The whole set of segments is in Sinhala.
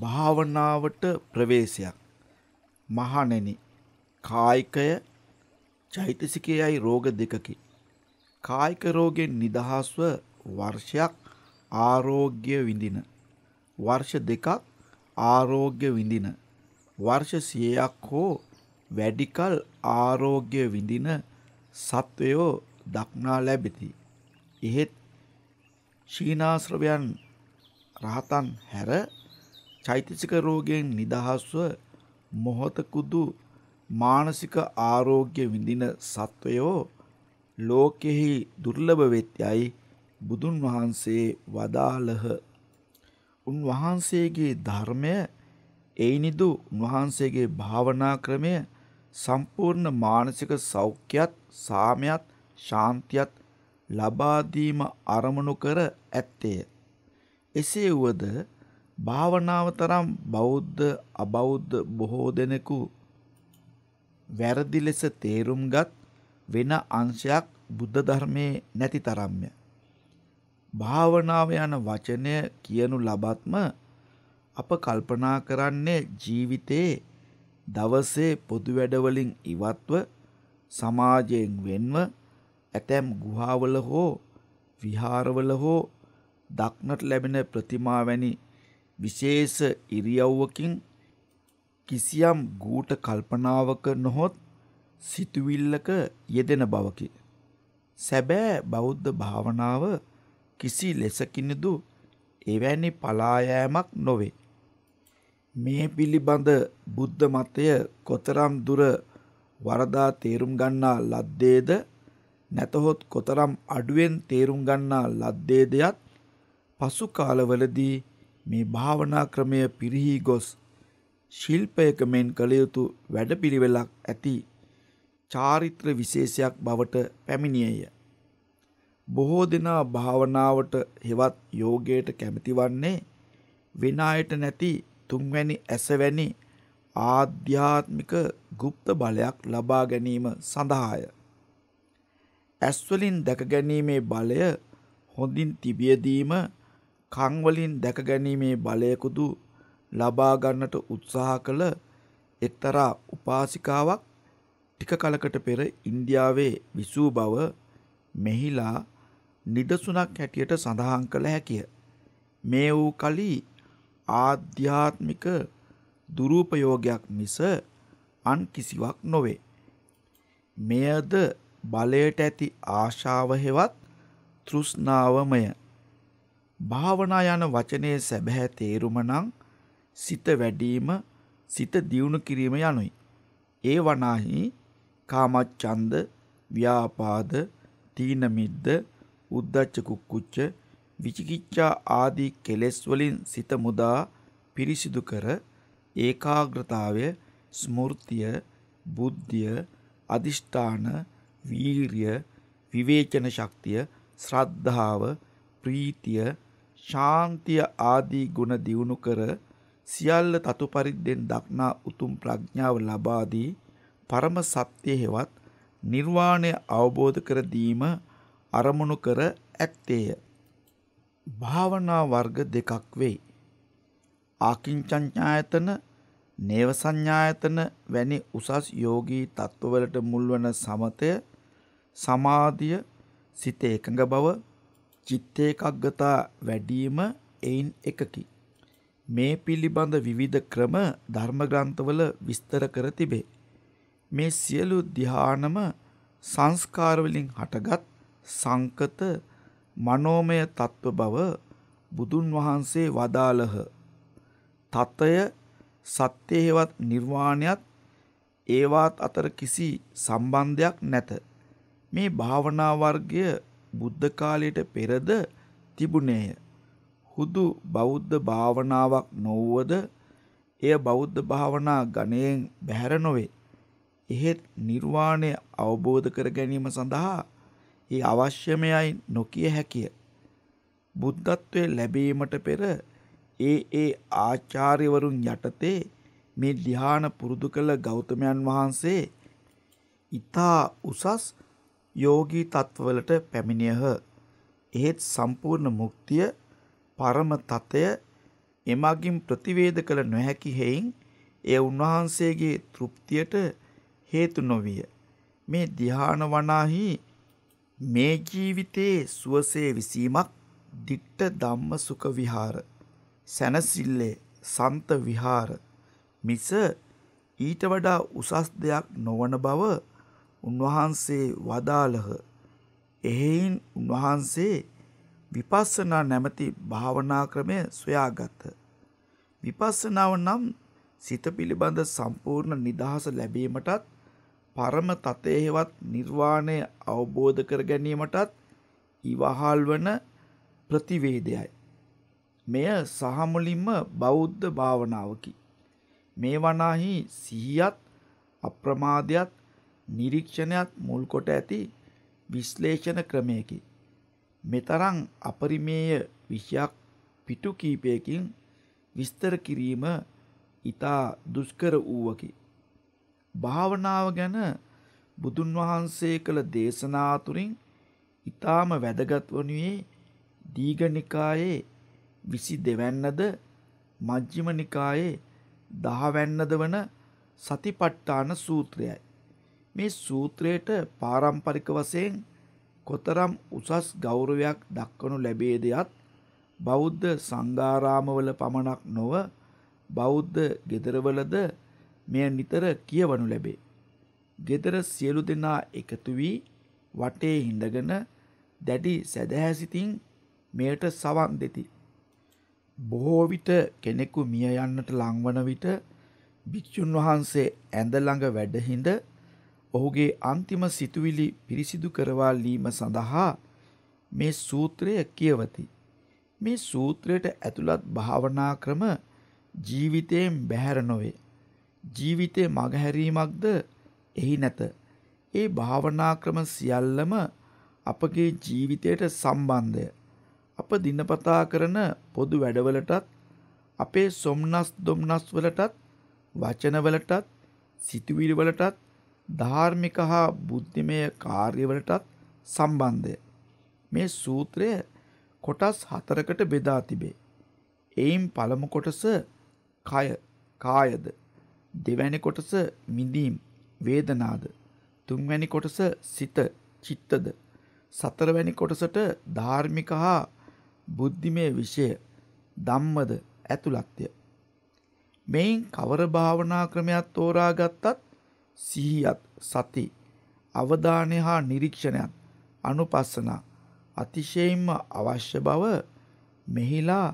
භාවනාවට ප්‍රවේශයක් මහණෙනි කායිකය චෛතසිකයයි රෝග දෙකකි කායික රෝගෙන් නිදහස්ව වර්ෂයක් ආරෝග්‍ය විඳින වර්ෂ දෙකක් ආරෝග්‍ය විඳින වර්ෂ 100ක් හෝ වැඩිකල් ආරෝග්‍ය විඳින සත්වයෝ දක්නා ලැබෙති එහෙත් ශීනාශ්‍රවයන් රහතන් හැර චෛතසික රෝගයෙන් නිදහස්ව මොහතකුදු මානසික ආරෝග්‍ය විඳින සත්වයෝ ලෝකෙහි දුර්ලභ වෙත්‍යයි බුදුන් වහන්සේ වදාළහ. උන්වහන්සේගේ ධර්මය එයිනිදු උන්වහන්සේගේ භාවනා ක්‍රමය සම්පූර්ණ මානසික සෞඛ්‍යයත් සාමයත් ශාන්තියත් ලබාදීම අරමුණු කර ඇත්තේ. එසේ වුවද භාවනාව තරම් බෞද්ධ අබෞද්ධ බොහෝ දෙනෙකු වැරදි ලෙස තේරුම්ගත් වෙන අංශයක් බුද්ධ ධර්මයේ නැති තරම්ය. භාවනාව යන වචනය කියනු ලබත්ම අප කල්පනා කරන්නේ ජීවිතයේ දවසේ පොදු වැඩවලින් ඉවත්ව සමාජයෙන් වෙන්ව ඇතැම් ගුහාවල හෝ විහාරවල හෝ දක්නට ලැබෙන ප්‍රතිමා වැනි විශේෂ ඉරියව්වකින් කිසියම් ගූට කල්පනාවක නොහොත් සිතුවිල්ලක යෙදෙන බවකි. සැබෑ බෞද්ධ භාවනාව කිසි ලෙසකිනිදු එවැනි පලායෑමක් නොවේ. මේ පිළිබඳ බුද්ධ මතය කොතරම් දුර වරදා තේරුම් ගන්නා ලද්දේද නැතහොත් කොතරම් අඩුවෙන් තේරුම් ගන්නා ලද්දේදයත් පසු කාලවලදී මේ භාවනා ක්‍රමය පිරිහි ගොස් ශිල්පයක මෙන් කළ යුතු වැඩපිළිවෙලක් ඇති චාරිත්‍ර විශේෂයක් බවට පැමිණියේය. බොහෝ දෙනා භාවනාවට හෙවත් යෝගයට කැමතිවන්නේ වෙන අයට නැති තුන්වැනි ඇසවැනි ආධ්‍යාත්මික গুপ্ত බලයක් ලබා ගැනීම සඳහාය. ඇස්වලින් දැක ගැනීමේ බලය හොඳින් තිබියදීම කන් වලින් දැකගැනීමේ බලයකුදු ලබා ගන්නට උත්සාහ කළ එක්තරා උපාසිකාවක් ටික කලකට පෙර ඉන්දියාවේ විසූ බව මෙහිලා නිදසුනක් හැටියට සඳහන් කළ හැකිය. මේ වූ කලි ආධ්‍යාත්මික දුරූපයෝගයක් මිස අන් කිසිවක් නොවේ. මෙයද බලයට ඇති ආශාව හෙවත් තෘෂ්ණාවමය. භාවනා යන වචනයේ සැබෑ තේරුම නම් සිත වැඩිම සිත දියුණු කිරීම යනුයි. ඒ වනාහි කාමච්ඡන්ද, ව්‍යාපාද, තීන මිද්ද, උද්ධච්ච කුක්කුච්ච, විචිකිච්ඡා ආදී කෙලෙස් වලින් සිත මුදා පිරිසිදු කර ඒකාග්‍රතාවය, ස්මෘතිය, බුද්ධිය, අදිෂ්ඨාන, වීරිය, විවේචන ශක්තිය, ශ්‍රද්ධාව, ප්‍රීතිය ශාන්තිය ආදී ගුණ දියුණු කර සියල්ල තතු පරිද්දෙන් දක්නා උතුම් ප්‍රඥාව ලබා දී පරම සත්‍ය හේවත් නිර්වාණය අවබෝධ කර දීම අරමුණු කර ඇත්තේය. භාවනා වර්ග දෙකක් වෙයි. ආකින්චඤ්ඤායතන, නේව සංඥායතන වැනි උසස් යෝගී තත්ත්වවලට මුල්වන සමතය, සමාධිය, සිත එකඟ බව, චිත්ත ඒකග්ගතා වැඩිම එයින් එකකි. මේ පිළිබඳ විවිධ ක්‍රම ධර්මග්‍රන්ථවල විස්තර කර තිබේ. මේ සියලු ධ්‍යානම සංස්කාරවලින් හටගත් සංකත මනෝමය තත්ත්ව බව බුදුන් වහන්සේ වදාළහ. තත්ත්වය සත්‍යයේවත් නිර්වාණයත් ඒවත් අතර කිසි සම්බන්ධයක් නැත. මේ භාවනා වර්ගය බුද්ධ කාලයට පෙරද තිබුණේය. හුදු බෞද්ධ භාවනාවක් නොවුවද එය බෞද්ධ භාවනා ගණයෙන් බැහැර නොවේ. එහෙත් නිර්වාණය අවබෝධ කර ගැනීම සඳහා ඒ අවශ්‍යමයයි නොකිය හැකිය. බුද්ධත්වය ලැබීමට පෙර ඒ ඒ ආචාර්යවරුන් යටතේ මේ ධ්‍යාන පුරුදු කළ ගෞතමයන් වහන්සේ ඊතා උසස් යෝගී තත්වලට පැමිණියහ. එහෙත් සම්පූර්ණ මුක්තිය පරම තතය එමගින් ප්‍රතිවේද කළ නොහැකි හේයින් එය උන්වහන්සේගේ තෘප්තියට හේතු නොවිය. මේ ධ්‍යාන වනාහි මේ ජීවිතයේ සුවසේ විසීමක් දිට්ට ධම්ම සුඛ විහාර සැනසිල්ලේ සන්ත විහාර මිස ඊට වඩා උසස් දෙයක් නොවන බව උන්වහන්සේ වදාළහ. එහෙයින් උන්වහන්සේ විපස්සනා නැමැති භාවනා ක්‍රමය සොයාගත. විපස්සනාව නම් සිත පිළිබඳ සම්පූර්ණ නිදහස ලැබීමටත් පරම තතේහෙවත් නිර්වාණය අවබෝධ කර ගැනීමටත් ඉවහල් වන ප්‍රතිවේදයයි. මෙය සහමුලින්ම බෞද්ධ භාවනාවකි. මේ වනාහි සිහියත් අප්‍රමාදයත් නිරීක්ෂණයක් මුල් කොට ඇති විශ්ලේෂණ ක්‍රමයකි. මෙතරම් අපරිමේය විෂයක් පිටු කීපයකින් විස්තර කිරීම ඊතා දුෂ්කර වූවකි. භාවනාව ගැන බුදුන් වහන්සේ කළ දේශනා තුරින් ඊ타ම වැදගත් වනුයේ දීඝනිකායේ 22 වැන්නද මජ්ක්‍ධිම නිකායේ 10 වැන්නද වන සතිපට්ඨාන සූත්‍රයයි. මේ සූත්‍රයට පාරම්පරික වශයෙන් කොතරම් උසස් ගෞරවයක් දක්වනු ලැබේ දෙයත් බෞද්ධ සංගාරාමවල පමණක් නොව බෞද්ධ ගෙදරවලද මෙය නිතර කියවනු ලැබේ. ගෙදර සියලු දෙනා එකතු වී වටේ හිඳගෙන දැඩි සැදැහැසිතින් මෙයට සවන් දෙති. බොහෝ විට කෙනෙකු මිය යන්නට ලංවන විට භික්‍ෂුන් වහන්සේ ඇඳ ළඟ වැඩහිඳ ඔහුගේ අන්තිම සිතුවිලි පිරිසිදු කරවාලීම සඳහා මේ සූත්‍රය කියවති. මේ සූත්‍රයට ඇතුළත් භාවනා ක්‍රම ජීවිතයෙන් බැහැර නොවේ. ජීවිතේ මගහැරීමක්ද එහි නැත. ඒ භාවනා ක්‍රම සියල්ලම අපගේ ජීවිතයට සම්බන්ධය. අප දිනපතා කරන පොදු වැඩවලටත් අපේ සොම්නස් දොම්නස් වලටත් වචනවලටත් සිතුවිලි වලටත් ධාර්මික හා බුද්ධිමය කාර්යවලටත් සම්බන්ධය. මේ සූත්‍රය කොටස් හතරකට බෙදා තිබේ. එයින් පළමු කොටස කය කායද දෙවැනි කොටස මිදීම් වේදනාද තුන්වැනි කොටස සිත චිත්තද සතරවැනි කොටසට ධාර්මික හා බුද්ධිමය විෂය ධම්මද ඇතුළත්ය. මෙයින් කවර භාවනා ක්‍රමයක් තෝරා ගත්තත් සිහියත් සති අවධානය හා නිරීක්ෂණයත් අනුපස්සන අතිශයින්ම අවශ්‍ය බව මෙහිලා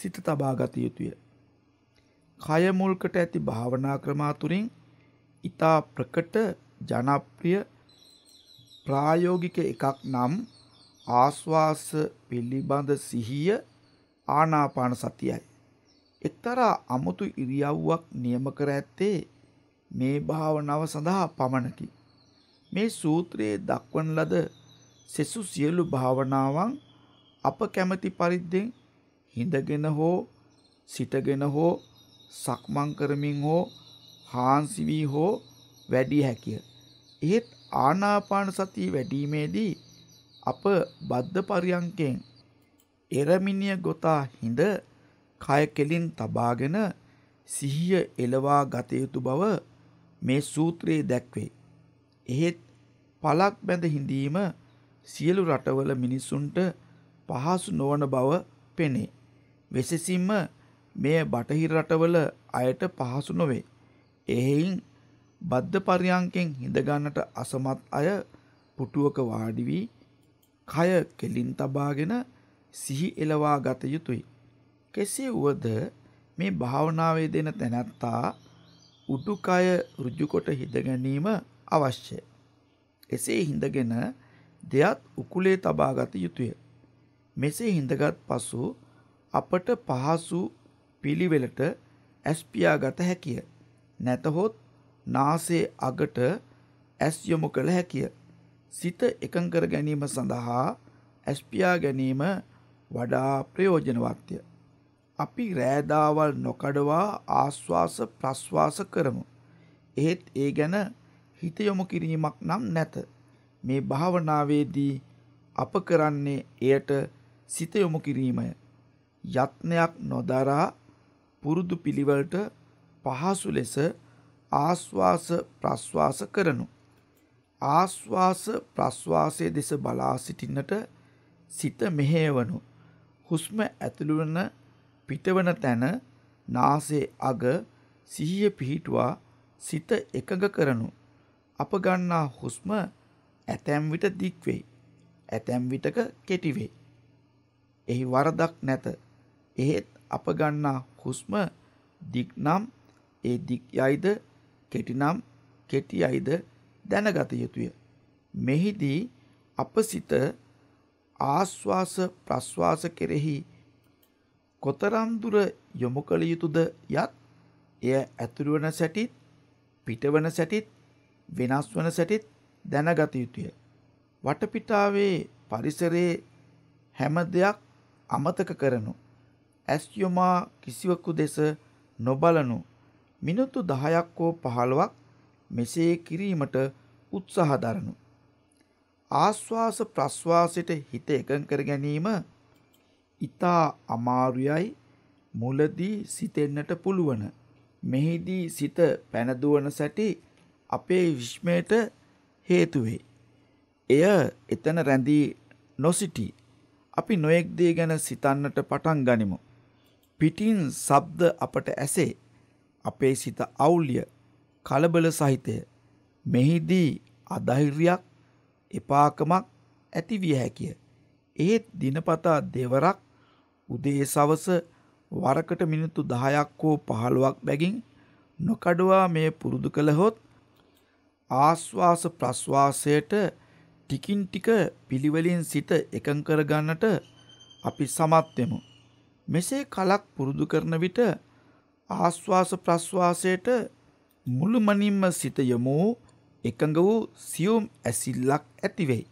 සිත තබාගත යුතුය. කය මුල්කට ඇති භාවනා ක්‍රමාතුරින් ඊතා ප්‍රකට ජනප්‍රිය ප්‍රායෝගික එකක් නම් ආස්වාස පිළිබඳ සිහිය ආනාපාන සතියයි. එක්තරා අමුතු ඉරියව්වක් නියම කර ඇත්තේ මේ භාවනාව සඳහා පමණකි. මේ සූත්‍රයේ දක්වන ලද සෙසු සියලු භාවනාවන් අප කැමති පරිද්දෙන් හිඳගෙන හෝ සිටගෙන හෝ සක්මන් කරමින් හෝ හාන්සි වී හෝ වැඩි හැකිය. එහෙත් ආනාපාන සතිය වැඩිීමේදී අප බද්ධ පරියන්කෙන් එරමිනිය ගොතා හිඳ කය කෙලින් තබාගෙන සිහිය එලවා ගත යුතු බව මේ සූත්‍රයේ දැක්වේ. එහෙත් පලක් බැඳ හිඳීම සියලු රටවල මිනිස්සුන්ට පහසු නොවන බව පෙනේ. වෙසසිම්ම මෙය බටහිර රටවල අයට පහසු නොවේ. එහෙයින් බද්ධ පරියංකෙන් හිඳගන්නට අසමත් අය පුටුවක වාඩි වී කය කෙලින් තබාගෙන සිහි එලවා ගත යුතුය. කෙසේ වුවද මේ භාවනාවේ දෙන තැනැත්තා උඩුකය ඍජුකොට හිඳ ගැනීම අවශ්‍යය. එසේ හිඳගෙන දෙයත් උකුලේ තබාගත යුතුය. මෙසේ හිඳගත් පසු අපට පහසු පිළිවෙලට ඇස්පියාගත හැකිය. නැතහොත් නාසේ අගට ඇස් යොමු කළ හැකිය. සිත එකංකර ගැනීම සඳහා ඇස්පියා ගැනීම වඩා ප්‍රයෝජනවත්ය. අපි රෑදාවල් නොකඩවා ආශ්වාස ප්‍රශ්වාස කරමු. එහෙත් ඒ ගැන හිත යොමු කිරීමක් නම් නැත. මේ භාවනාවේදී අප කරන්නේ එයට සිත යොමු කිරීමය. යත්නයක් නොදරා පුරුදු පිළිවෙලට පහසු ලෙස ආශ්වාස ප්‍රශ්වාස කරනු. ආශ්වාස ප්‍රශ්වාසයේ දෙස බලා සිටින්නට සිත මෙහෙවනු. හුස්ම ඇතුළු වන පිටවන තැන නාසේ අග සිහිය පිහිටුවා සිත එකඟ කරනු. අප ගන්නා හුස්ම ඇතැම් විට දික්වෙයි. ඇතැම් විටක කෙටිවෙයි. එහි වරදක් නැත. එහෙත් අප ගන්නා හුස්ම දික්නම් ඒ දික් යයිද කෙටිනම් කෙටි යයිද දැනගත යුතුය. මෙහිදී අප සිත ආශ්වාස ප්‍රශ්වාස කෙරෙහි කොතරම් දුර යොමු කළ යුතුද යත් එය ඇතුළු වන සැටිත් පිටවන සැටිත් වෙනස් වන සැටිත් දැනගත යුතුය. වටපිටාවේ පරිසරයේ හැම දෙයක් අමතක කරනු. ඇස් යොමා කිසිවකු දෙස නොබලනු. මිනිත්තු 10ක් හෝ 15ක් මෙසේ කිරීමට උත්සාහ දරනු. ආස්වාස ප්‍රස්වාසයට හිත එකඟ කර ගැනීම ඊතා අමාරුයයි මුලදී සිතෙන්නට පුළුවන්. මෙහිදී සිත පැනදුවන සැටි අපේ විශ්මයට හේතු එය එතන රැඳී නොසිටී. අපි නොඑක් දේ ගැන සිතන්නට පටන් ගනිමු. පිටින් ශබ්ද අපට ඇසේ. අපේ සිත අවුලිය, කලබල සහිතය. මෙහිදී අධෛර්යයක්, එපාකමක් ඇති විය හැකිය. ඒත් දිනපතා දෙවරක් උදේ සවස වරකට මිනිත්තු 10ක් හෝ 15ක් බැගින් නොකඩවා මේ පුරුදු කළහොත් ආස්වාස ප්‍රස්වාසයට ටිකින් ටික පිළිවෙලින් සිත එකඟ කර ගන්නට අපි සමත් වෙමු. මෙසේ කලක් පුරුදු කරන විට ආස්වාස ප්‍රස්වාසයට මුළුමනින්ම සිත යොමු එකඟ වූ සියුම් ඇසිල්ලක් ඇතිවෙයි.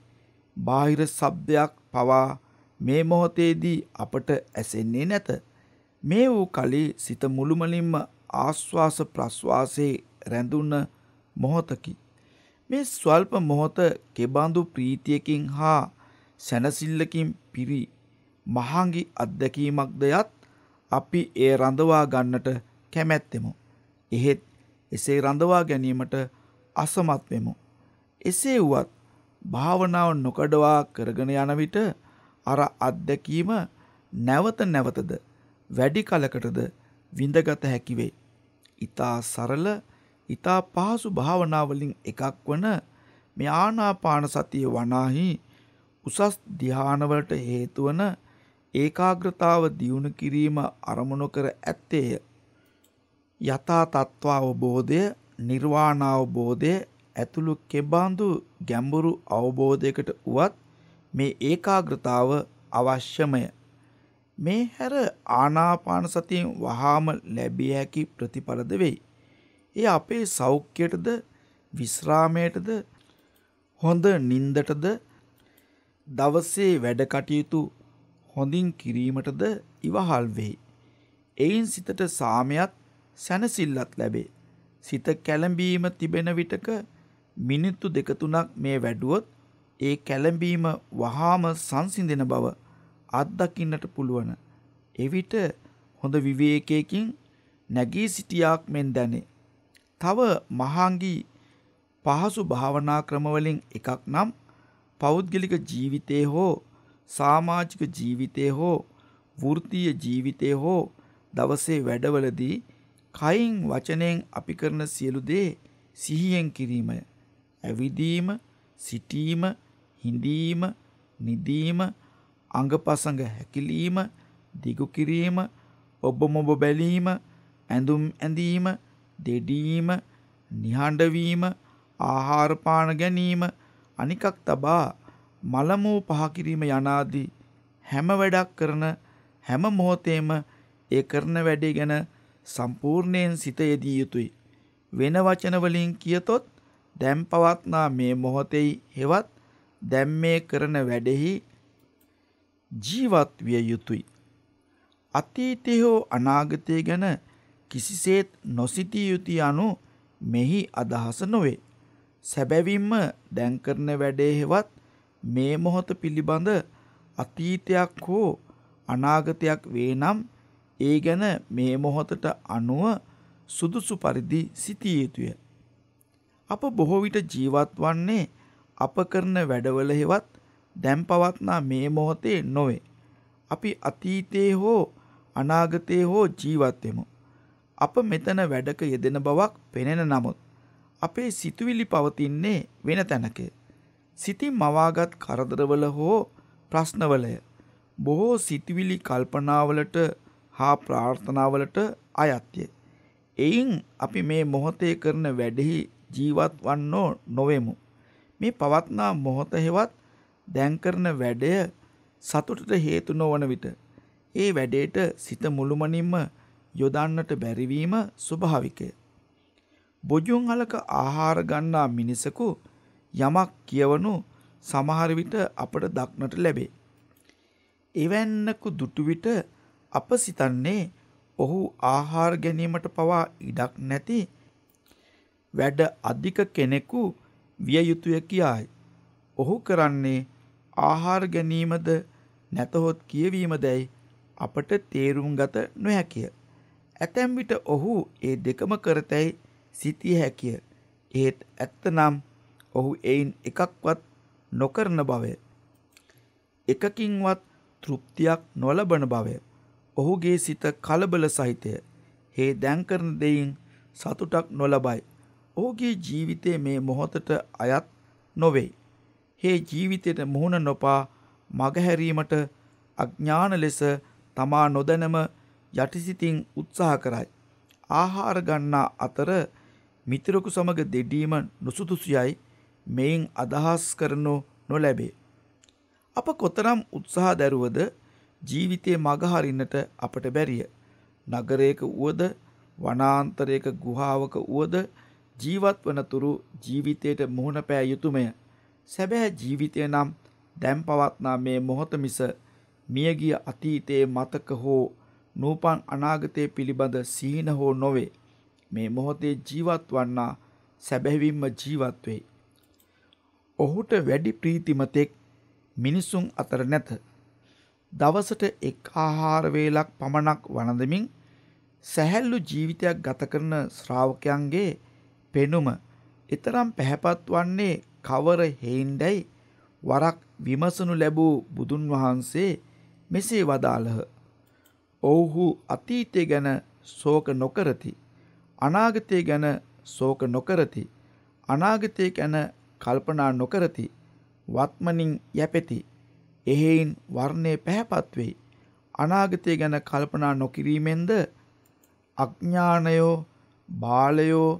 බාහිර ශබ්දයක් පවා මේ මොහොතේදී අපට ඇසෙන්නේ නැත. මේ වූ කලී සිත මුළුමනින්ම ආස්වාස ප්‍රස්වාසයේ රැඳුන මොහොතකි. මේ ස්වල්ප මොහොත කෙබඳු ප්‍රීතියකින් හා සැනසිල්ලකින් පිරි මහාංගි අත්දැකීමක්ද යත් අපි ඒ රඳවා ගන්නට කැමැත්තෙමු. එහෙත් එසේ රඳවා ගැනීමට අසමත් වෙමු. එසේ වුවත් භාවනාව නොකඩවා කරගෙන යන විට අර අත්දැකීම නැවත නැවතද වැඩි කලකටද විඳගත හැකි වේ. ඊතා සරල ඊතා පහසු භාවනාවලින් එකක් වන මේ ආනාපාන සතිය වනාහි උසස් ධානවලට හේතු වන ඒකාග්‍රතාව දියුණු කිරීම අරමුණු කර ඇත්තේය. යථා තත්ත්ව අවබෝධය, නිර්වාණ අවබෝධය ඇතුළු කෙබඳු ගැඹුරු අවබෝධයකට වුවත් මේ ඒකාග්‍රතාව අවශ්‍යමය. මේ හැර ආනාපාන සතියෙන් වහාම ලැබිය හැකි ප්‍රතිඵලද වෙයි. ඒ අපේ සෞඛ්‍යයටද විශ්‍රාමයටද හොඳ නින්දටද දවසේ වැඩ කටයුතු හොඳින් කිරීමටද ඉවහල් වෙයි. එයින් සිතට සාමයත් සැනසිල්ලත් ලැබේ. සිත කැළඹීම තිබෙන විටක මිනිත්තු දෙක තුනක් මේ වැඩුවොත් ඒ කැළඹීම වහාම සංසිඳෙන බව අත්දකින්නට පුළුවන්. එවිට හොඳ විවේකයකින් නැගී සිටියාක් මෙන් දැනේ. තව මහාංගී පහසු භාවනා ක්‍රමවලින් එකක් නම් පෞද්ගලික ජීවිතයේ හෝ සමාජික ජීවිතයේ හෝ වෘත්තීය ජීවිතයේ හෝ දවසේ වැඩවලදී කයින් වචනයෙන් අපි කරන සියලු දේ සිහියෙන් කිරීමය. ඇවිදීම සිටීම හිඳීම නිදීම අඟපසඟ හැකිලීම දිගුකිරීම ඔබ මොබ බැලීම ඇඳුම් ඇඳීම දෙඩීම නිහඬවීම ආහාරපාන ගැනීම අනිකක් තබා මලමූ පහකිරීම යනාදී හැම වැඩක් කරන හැම මොහොතේම ඒ කරන වැඩේ ගැන සම්පූර්ණයෙන් සිත යෙදී යුතුයි. වෙන වචනවලින් කියතොත් දැන් පවත්නා මේ මොහොතෙහි හෙවත් දැන් මේ කරන වැඩෙහි ජීවත් විය යුතුයි. අතීතය හෝ අනාගතය ගැන කිසිසේත් නොසිතිය යුතුය anu මෙහි අදහස නොවේ. සැබැවින්ම දැන් කරන වැඩේ හෙවත් මේ මොහොත පිළිබඳ අතීතයක් හෝ අනාගතයක් වේ නම් ඒ ගැන මේ මොහොතට අනුව සුදුසු පරිදි සිටිය යුතුය. අප බොහෝ විට ජීවත් වන්නේ අප කරන වැඩවල හෙවත් දැන් පවත්නා මේ මොහොතේ නොවේ. අපි අතීතයේ හෝ අනාගතයේ හෝ ජීවත් වෙමු. අප මෙතන වැඩක යෙදෙන බවක් පෙනෙන නමුත් අපේ සිතුවිලි පවතින්නේ වෙන තැනක. සිතින් මවාගත් කරදරවල හෝ ප්‍රශ්නවලය. බොහෝ සිතුවිලි කල්පනාවලට හා ප්‍රාර්ථනාවලට අයත්ය. එයින් අපි මේ මොහොතේ කරන වැඩෙහි ජීවත් වන්නෝ නොවෙමු. මේ පවත්නා මොහොත හෙවත් දැන් කරන වැඩය සතුටට හේතු නොවන විට ඒ වැඩේට සිත මුළුමනින්ම යොදන්නට බැරිවීම ස්වභාවිකය. බොජුන් හලක ආහාර ගන්නා මිනිසකු යමක් කියවනු සමහර විට අපට දක්නට ලැබේ. එවැන්නකු දුටු විට අප සිතන්නේ ඔහු ආහාර ගැනීමට පවා ඉඩක් නැති වැඩ අධික කෙනෙකු විය යුතුය කියායි. ඔහු කරන්නේ ආහාර ගැනීමද නැතහොත් කියවීමදැයි අපට තේරුම් ගත නොහැකිය. ඇතැම් විට ඔහු ඒ දෙකම කරතැයි සිතිය හැකිය. ඒත් ඇත්තනම් ඔහු එයින් එකක්වත් නොකරන බවය. එකකින්වත් තෘප්තියක් නොලබන බවය. ඔහුගේ සිත කලබල සහිතය. හේ දැන්කරන දෙයින් සතුටක් නොලබයි. ඔහුගේ ජීවිතය මේ මොහොතට අයත් නොවෙයි. හේ ජීවිතයට මුහුණ නොපා මගහැරීමට අඥාන ලෙස තමා නොදැනම යටිසිතින් උත්සාහ කරයි. ආහාර ගන්නා අතර මිතුරකු සමග දෙඩීම නුසුදුසුයයි මෙයින් අදහස් කරනු නොලැබේ. අප කොතරම් උත්සාහ දැරුවද ජීවිතය මගහරින්නට අපට බැරිය. නගරයක වුවද වනාන්තරයක ගුහාාවක වුවද ජීවත් වනතුරු ජීවිතයට මුහුණ පෑ යුතුමය සැබෑ ජීවිතය නම් දැම් පවත්නා මේ මොහොත මිස මියගිය අතීතයේ මතක හෝ නූපන් අනාගතය පිළිබඳ සීන හෝ නොවේ මේ මොහොතේ ජීවත් වන්නා සැබැවින්ම ජීවත් වෙයි. ඔහුට වැඩි ප්‍රීතිමතෙක් මිනිසුන් අතර නැත. දවසට එක් ආහාර වේලක් පමණක් වළඳමින් සැහැල්ලු ජීවිතයක් ගත කරන ශ්‍රාවකයන්ගේ පෙනුම එතරම් පැහැපත් වන්නේ කවර හේන්දයි වරක් විමසනු ලැබූ බුදුන් වහන්සේ මෙසේ වදාළහ. ඔව්හු අතීතය ගැන ශෝක නොකරති. අනාගතය ගැන ශෝක නොකරති. අනාගතය ගැන කල්පනා නොකරති. වත්මනින් යැපෙති. එහෙයින් වර්ණය පැහැපත් වෙයි. අනාගතය ගැන කල්පනා නොකිරීමෙන්ද අඥානයෝ බාලයෝ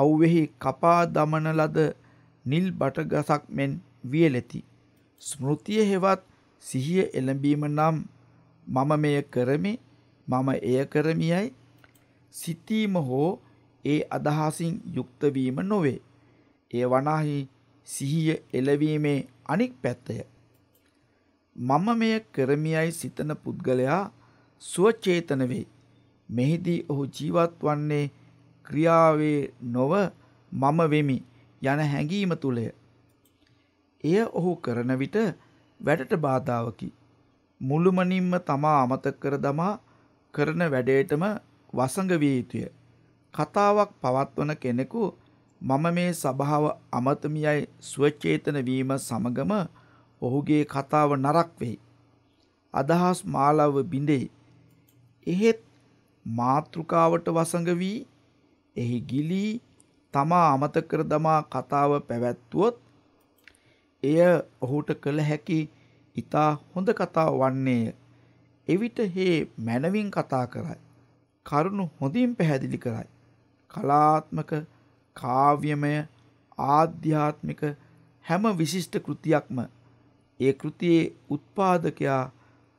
අව්වෙහි කපා දමන ලද නිල් බට ගසක් මෙන් වියලෙති. ස්මෘතිය හෙවත් සිහිය එළඹීම නම් මම මෙය කරමි මම එය කරමියයි සිතීම හෝ ඒ අදහසින් යුක්තවීම නොවේ. ඒ වනාහි සිහිය එලවීමේ අනික් පැත්තය. මම මෙය කරමියයි සිතන පුද්ගලයා සුවචේතන වේ. මෙහිදී ඔහු ජීවත් වන්නේ ක්‍රියාවේ නොව මම වෙමි යන හැඟීම තුලය. එය ඔහු කරන විට වැඩට බාධාවකි. මුළුමනින්ම තමා අමතක කර දමා කරන වැඩේටම වසඟ විය යුතුය. කතාවක් පවත්වන කෙනෙකු මම මේ සභාව අමතමියයි ස්වචේතන වීම සමගම ඔහුගේ කතාව නරක් වෙයි. අදහස් මාලව බිඳෙයි. එහෙත් මාත්‍රිකාවට වසඟ වී එහි ගිලී තමා අමතක කර දමා කතාව පැවැත්වුවොත් එය ඔහුට කළ හැකි ඊතා හොඳ කතාව වන්නේය. එවිට හේ මනවින් කතා කරයි. කරුණු හොඳින් පැහැදිලි කරයි. කලාත්මක කාව්‍යමය ආධ්‍යාත්මික හැම විශිෂ්ට කෘතියක්ම ඒ කෘතියේ උත්පාදකයා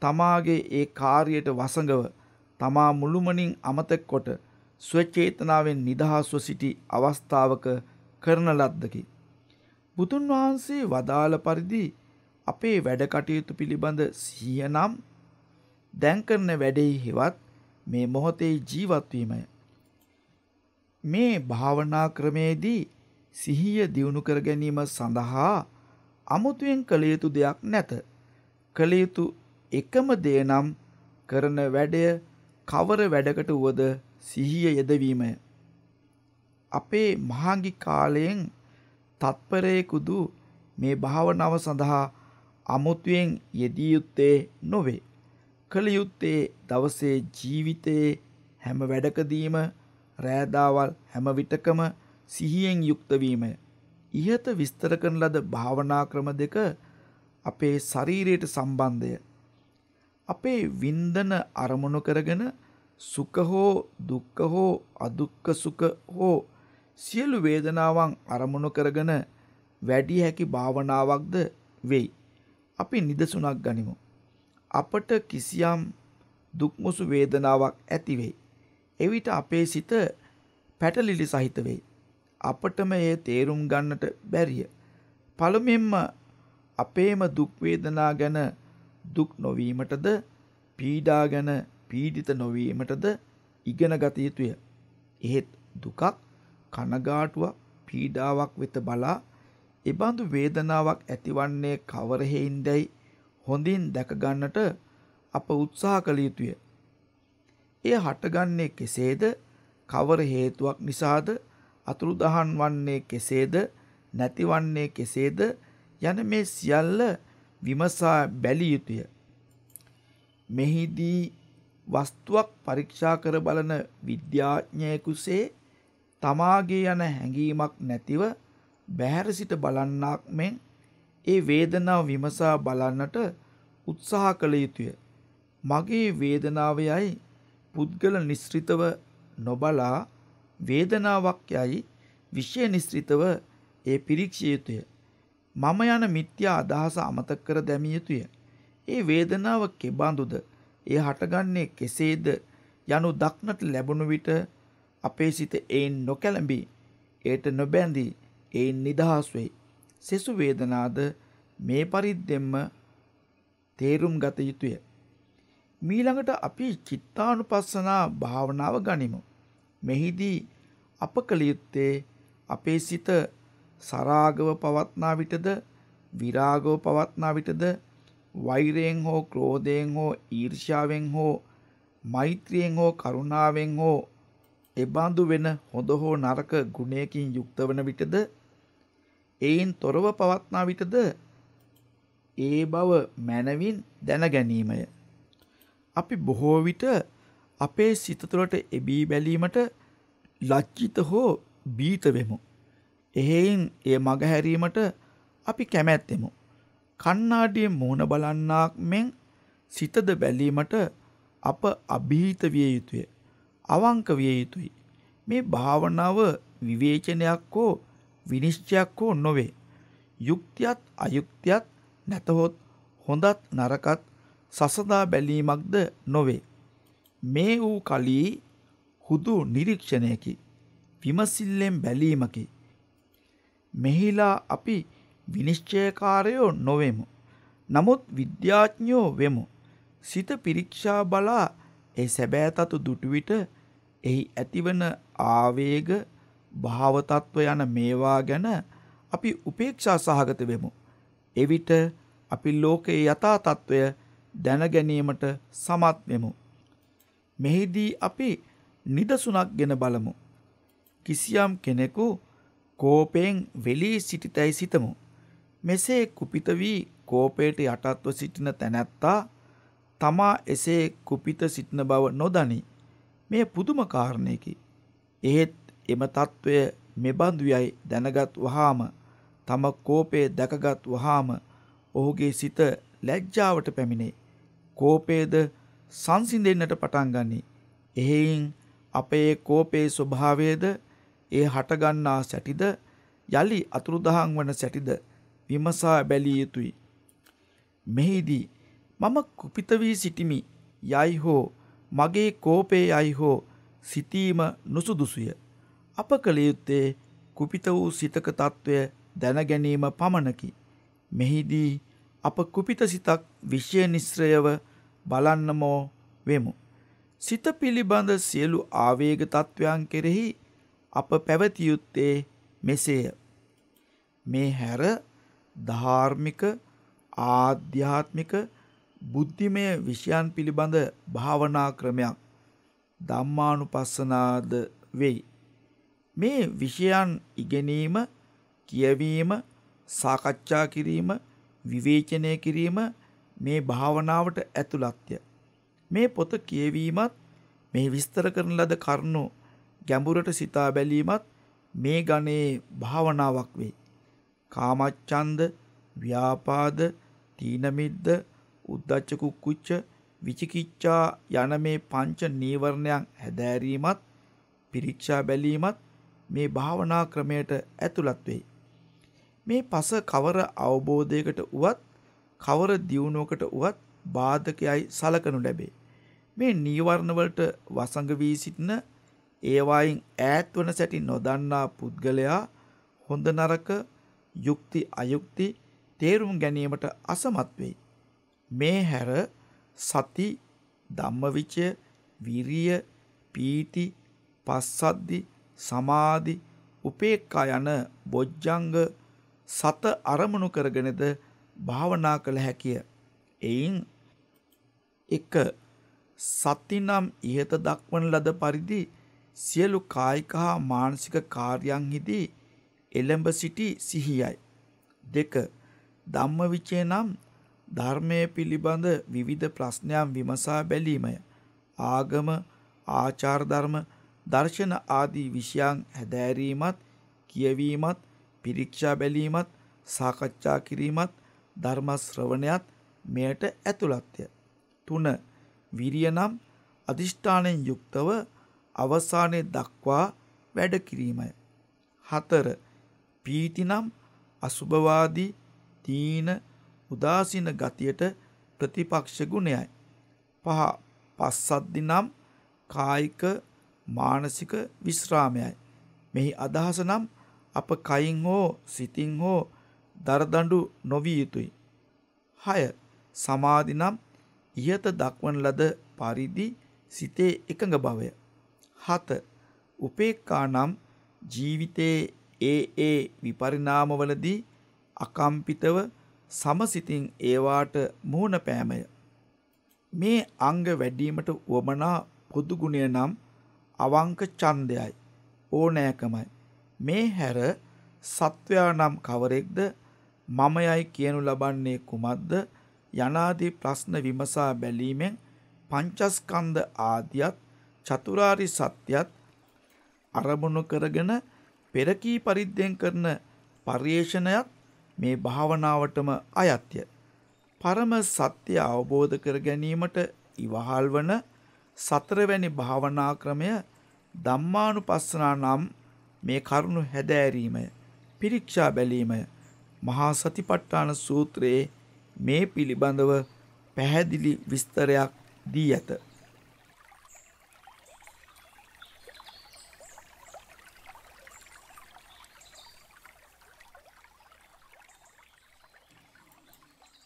තමාගේ ඒ කාර්යයට වසඟව තමා මුළුමනින් අමතක කොට ස්වචේතනාවෙන් නිදහස්ව සිටි අවස්ථාවක කරන ලද්දකි. බුදුන් වහන්සේ වදාළ පරිදි අපේ වැඩ කටයුතු පිළිබඳ සියනම් දැන් කරන වැඩෙහි හෙවත් මේ මොහොතේ ජීවත්වීමය. මේ භාවනා ක්‍රමේදී සිහිය දියුණු කර ගැනීම සඳහා අමුතුවෙන් කළ යුතු දෙයක් නැත. කළ යුතු එකම දේ නම් කරන වැඩය කවර වැඩකට වුවද සිහිය යෙදවීමය. අපේ මහාගි කාලයෙන් තත්පරයකුදු මේ භාවනාව සඳහා අමුතුවෙන් යෙදියයුත්තේ නොවේ. කළ යුත්තේ දවසේ ජීවිතයේ හැම වැඩකදීම රෑදාවල් හැමවිටකම සිහියෙන් යුක්තවීමය. ඉහත විස්තර කරන ලද භාවනා ක්‍රම දෙක අපේ ශරීරයට සම්බන්ධය. අපේ වින්දන අරමුණු කරගෙන සුඛ හෝ දුක්ඛ හෝ අදුක්ඛ සුඛ හෝ සියලු වේදනාවන් අරමුණු කරගෙන වැඩි හැකි භාවනාවක්ද වෙයි. අපි නිදසුණක් ගනිමු. අපට කිසියම් දුක්මුසු වේදනාවක් ඇති වෙයි. එවිට අපේ සිත පැටලිලි සහිත වෙයි. අපටම ඒ තේරුම් ගන්නට බැරිය. පළමුවෙන්ම අපේම දුක් වේදනා ගැන දුක් නොවීමටද පීඩා ගැන පීඩිත නොවීමටද ඉගෙන ගත යුතුය. එහෙත් දුකක් කනගාටුවක් පීඩාවක් වෙත බලා එබඳු වේදනාවක් ඇතිවන්නේ කවරහෙයින් දැයි හොඳින් දැකගන්නට අප උත්සාහ කළ යුතුය. එය හටගන්නේ කෙසේද කවර හේතුවක් නිසාද අතුරුදහන් වන්නේ කෙසේද නැතිවන්නේ කෙසේද යන මේ සියල්ල විමසා බැලිය යුතුය. මෙහිදී වස්තුවක් පරීක්ෂා කර බලන විද්‍යාඥයෙකුසේ තමාගේ යන හැඟීමක් නැතිව බැහැර සිට බලන්නක් මෙන් ඒ වේදනාව විමසා බලන්නට උත්සාහ කළ යුතුය. මගේ වේදනාව යයි පුද්ගල නිස්ෘතව නොබලා වේදනාවක් යයි විෂය නිස්ෘතව ඒ පිරික්ෂිය යුතුය. මම යන මිත්‍යා අදහස අමතක කර දැමිය යුතුය. ඒ වේදනාව කෙබඳුද? එය හටගන්නේ කෙසේද යනු දක්නට ලැබුණු විට අපේ සිත එයින් නොකැළඹී ඒට නොබැඳී එයින් නිදහස් වෙයි. සෙසු වේදනාද මේ පරිද්දෙන්ම තේරුම් ගත යුතුය. මීළඟට අපි චිත්තානුපස්සනා භාවනාව ගනිමු. මෙහිදී අප කළ යුත්තේ අපේ සිත සරාගව පවත්නා විටද විරාගව පවත්නා විටද වෛරයෙන් හෝ ක්‍රෝධයෙන් හෝ ඊර්ෂ්‍යාවෙන් හෝ මෛත්‍රියෙන් හෝ කරුණාවෙන් හෝ එබඳු වෙන හොඳ හෝ නරක ගුණයකින් යුක්ත වන විටද එයින් තොරව පවත්නා විටද ඒ බව මනවින් දැන ගැනීමය. අපි බොහෝ විට අපේ සිත තුළට එබී බැලීමට ලච්චිත හෝ බීත වෙමු. එහෙයින් ඒ මගහැරීමට අපි කැමැත්තෙමු. කණ්ණාඩියෙන් මූණ බලන්නාක් මෙන් සිතද බැලීමට අප અભීත විය යුතුය. අවංක විය යුතුය. මේ භාවනාව විවේචනයක් හෝ විනිශ්චයක් හෝ නොවේ. යුක්තියත් අයුක්තියත් නැතහොත් හොඳත් නරකත් සසදා බැලීමක්ද නොවේ. මේ වූ කලී හුදු නිරීක්ෂණයකි. විමසිල්ලෙන් බැලීමකි. මෙහිලා අපි විනිශ්චයකාරයෝ නොවෙමු. නමුත් විද්‍යාඥයෝ වෙමු. සිත පිරික්ෂා බලා ඒ සැබෑතතු දුටුවිට එහි ඇතිවන ආවේග භාවතත්ව යන මේවා ගැන අපි උපේක්ෂා සහගත වෙමු. එවිට අපි ලෝකයේ යථා තත්වය දැන ගැනීමට සමත් වෙමු. මෙහිදී අපි නිදසුණක් ගෙන බලමු. කිසියම් කෙනෙකු කෝපයෙන් වෙලී සිටිතැයි සිතමු. මෙසේ කුපිත වී කෝපයට යටත්ව සිටින තැනැත්තා තමා එසේ කුපිත සිටින බව නොදනි. මේ පුදුම කාරණයකි. එහෙත් එම තත්ත්වය මෙබඳු යයි දැනගත් වහාම තම කෝපය දැකගත් වහාම ඔහුගේ සිත ලැජ්ජාවට පැමිණේ. කෝපයද සංසිඳෙන්නට පටන් ගනී. එහෙයින් අපේ කෝපයේ ස්වභාවයද ඒ හටගන්නා සැටිද යලි අතුරුදහන් වන සැටිද විමසා බැලිය යුතුයි. මෙහිදී මම කුපිත වී සිටිමි යයි හෝ මගේ කෝපේ යයි හෝ සිතීම නුසුදුසුය. අප කළ යුත්තේ කුපිත වූ සිතක තත්ත්වය දැනගැනීම පමණකි. මෙහිදී අප කුපිත සිතක් විශ්ය නිශ්‍රයව බලන්නමෝ වෙමු. සිත පිළිබඳ සියලු ආවේග තත්ත්වයන් කෙරෙහි අප පැවතියුත්තේ මෙසේය. මේ හැර ධාර්මික ආධ්‍යාත්මික බුද්ධිමය විෂයන් පිළිබඳ භාවනා ක්‍රමයක් ධම්මානුපස්සනාද වෙයි. මේ විෂයන් ඉගෙනීම, කියවීම, සාකච්ඡා කිරීම, විවේචනය කිරීම මේ භාවනාවට ඇතුළත්ය. මේ පොත කියවීමත් මේ විස්තර කරන ලද කරුණු ගැඹුරට සිතා බැලීමත් මේ ගණයේ භාවනාවක් වෙයි. කාමච්ඡන්ද, ව්‍යාපාද, තීනමිද්ධ, උද්ධච්ච කුක්කුච්ච, විචිකිච්ඡා යන මේ පංච නීවරණයන් හැදෑරීමත්, පිරික්සා බැලීමත් මේ භාවනා ක්‍රමයට ඇතුළත් වෙයි. මේ පස කවර අවබෝධයකට උවත් කවර දියුණුවකට උවත් බාධකයයි සලකනු ලැබේ. මේ නීවරණ වලට වසඟ වී සිටින ඒවායින් ඈත්වන සැටි නොදන්නා පුද්ගලයා හොඳ නරක යුක්ති අයුක්ති තේරුම් ගැනීමට අසමත් වෙයි. මේ හැර සති ධම්මවිචය විරිය පීති පස්සද්දි සමාධි උපේක්ඛා යන බොජ්ජංග සත අරමුණු කරගෙනද භාවනා කළ හැකිය. එයින් එක සතිනම් ඉහත දක්වන ලද පරිදි සියලු කායික හා මානසික කාර්යයන්හිදී එළඹ සිටි සිහියයි. දෙක ධම්මවිචේ නම් ධර්මයේ පිළිබඳ විවිධ ප්‍රශ්නයන් විමසා බැලීමය. ආගම, ආචාර ධර්ම, දර්ශන ආදී විෂයන් හැදෑරීමත්, කියවීමත්, පිරික්සා බැලීමත්, සාකච්ඡා කිරීමත්, ධර්ම ශ්‍රවණයත් මෙයට ඇතුළත්ය. 3. විරිය නම් අදිෂ්ඨානෙන් යුක්තව අවසානයේ දක්වා වැඩ කිරීමයි. 4. පීතිනම් අසුභවාදී තීන උදාසින ගතියට ප්‍රතිපක්ෂ ගුණයයි. පහ පස්සද්දි නම් කායික මානසික විශ්‍රාමයයි. මෙහි අදහස නම් අප කයින් හෝ සිතින් හෝ දරදඬු නොවිය යුතුයි. හය සමාධි නම් ඉහත දක්වන ලද පරිදි සිතේ එකඟ බවය. හත උපේක්ඛා නම් ජීවිතයේ ඒ ඒ විපරිණාමවලදී අකම්පිතව සමසිතින් ඒවාට මුහුණ පෑමය. මේ අංග වැඩීමට වමනා පොදු ගුණය නම් අවංක ඡන්දයයි ඕනෑකමයි. මේ හැර සත්වයා නම් කවරෙක්ද මමයයි කියනු ලබන්නේ කුමක්ද යනාදී ප්‍රශ්න විමසා බැලීමෙන් පංචස්කන්ධ ආදියත් චතුරාරි සත්‍යත් අරමුණු කරගෙන පෙරකී පරිද්දෙන් කරන පර්යේෂණයත් මේ භාවනාවටම අයත්ය. පරම සත්‍ය අවබෝධ කර ගැනීමට ඉවහල් වන සතරවැනි භාවනා ක්‍රමය ධම්මානුපස්සනා නම් මේ කරුණු හැදෑරීමය, පිරික්ෂා බැලීමය මහා සතිපට්ඨාන සූත්‍රයේ මේ පිළිබඳව පැහැදිලි විස්තරයක් දී ඇත.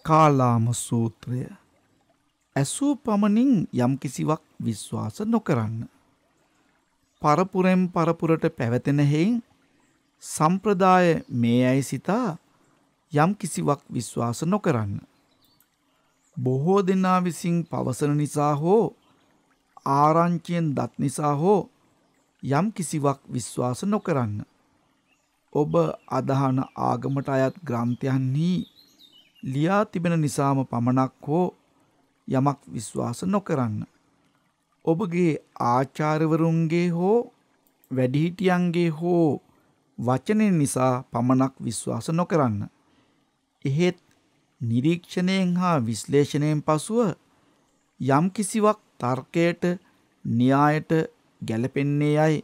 කාලාම සූත්‍රය ඇසූ පමණින් යම් කිසිවක් විශ්වාස නොකරන්න. පරපුරෙන් පරපුරට පැවතෙන හෙයින් සම්ප්‍රදාය මේ ඇයි සිතා යම් කිසිවක් විශ්වාස නොකරන්න. බොහෝ දෙනා විසින් පවසන නිසා හෝ ආරංචියෙන් දත් නිසා හෝ යම් කිසිවක් විශ්වාස නොකරන්න. ඔබ අදහන ආගමට අයත් ග්‍රන්ථයන්හි ලියා තිබෙන නිසාම පමණක් හෝ යමක් විශ්වාස නොකරන්න. ඔබගේ ආචාර්යවරුන්ගේ හෝ වැඩිහිටියන්ගේ හෝ වචනය නිසා පමණක් විශ්වාස නොකරන්න. එහෙත් නිරීක්ෂණයෙන් හා විශ්ලේෂණයෙන් පසුව යම් කිසිවක් තර්කයට න්‍යායට ගැලපෙන්නේ යයි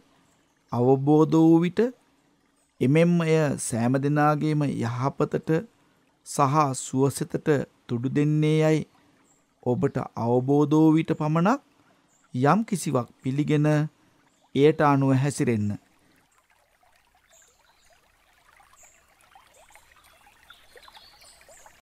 අවබෝධ වූ විට එමෙන්ම එය සෑම දෙනාගේම යහපතට සහ සුවසෙතට තුඩු දෙන්නේ යයි ඔබට අවබෝධෝ විට පමණක් යම් කිසිවක් පිළිගෙන එයට අනුව හැසිරෙන්න.